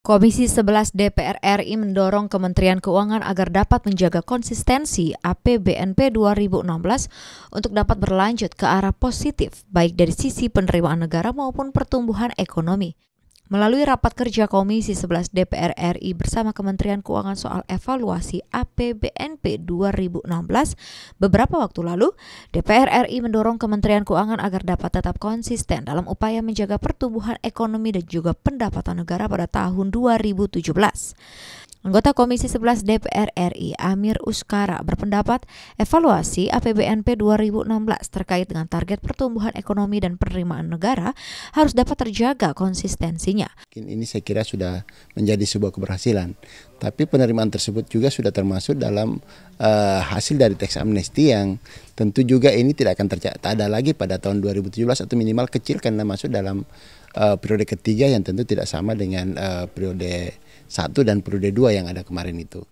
Komisi 11 DPR RI mendorong Kementerian Keuangan agar dapat menjaga konsistensi APBNP 2016 untuk dapat berlanjut ke arah positif baik dari sisi penerimaan negara maupun pertumbuhan ekonomi. Melalui rapat kerja Komisi 11 DPR RI bersama Kementerian Keuangan soal evaluasi APBNP 2016 beberapa waktu lalu, DPR RI mendorong Kementerian Keuangan agar dapat tetap konsisten dalam upaya menjaga pertumbuhan ekonomi dan juga pendapatan negara pada tahun 2017. Anggota Komisi 11 DPR RI Amir Uskara berpendapat evaluasi APBNP 2016 terkait dengan target pertumbuhan ekonomi dan penerimaan negara harus dapat terjaga konsistensinya. Ini saya kira sudah menjadi sebuah keberhasilan. Tapi penerimaan tersebut juga sudah termasuk dalam uh, hasil dari teks amnesti yang tentu juga ini tidak akan terjadi tak ada lagi pada tahun 2017 atau minimal kecil karena masuk dalam uh, periode ketiga yang tentu tidak sama dengan uh, periode satu dan periode dua yang ada kemarin itu.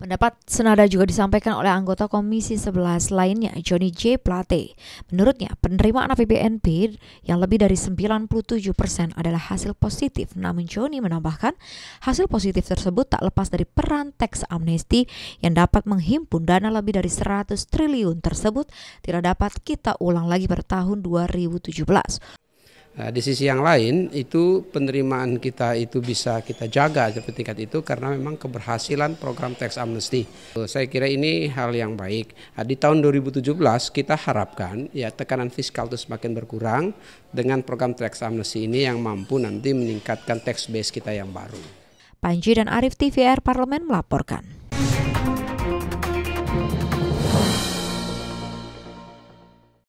Pendapat senada juga disampaikan oleh anggota Komisi 11 lainnya, Johnny J. Plate. Menurutnya, penerimaan APBNP yang lebih dari 97 persen adalah hasil positif. Namun Johnny menambahkan, hasil positif tersebut tak lepas dari peran teks amnesti yang dapat menghimpun dana lebih dari 100 triliun tersebut tidak dapat kita ulang lagi pada tahun 2017. Nah, di sisi yang lain itu penerimaan kita itu bisa kita jaga seperti tingkat itu karena memang keberhasilan program tax amnesty. Eh, saya kira ini hal yang baik. Nah, di tahun 2017 kita harapkan ya tekanan fiskal itu semakin berkurang dengan program tax amnesty ini yang mampu nanti meningkatkan tax base kita yang baru. Panji dan Arif TVR Parlemen melaporkan.